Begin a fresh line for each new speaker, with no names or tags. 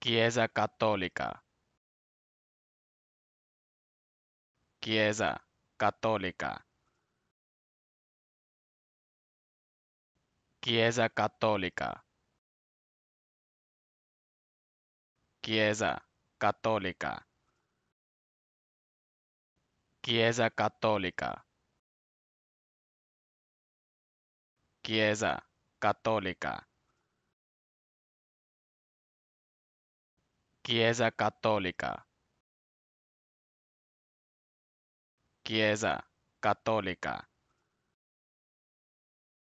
Chiesa Católica. Chiesa Católica. Chiesa Católica. Chiesa Católica. Chiesa Católica. Chiesa Católica. Chiesa Católica. Chiesa Católica.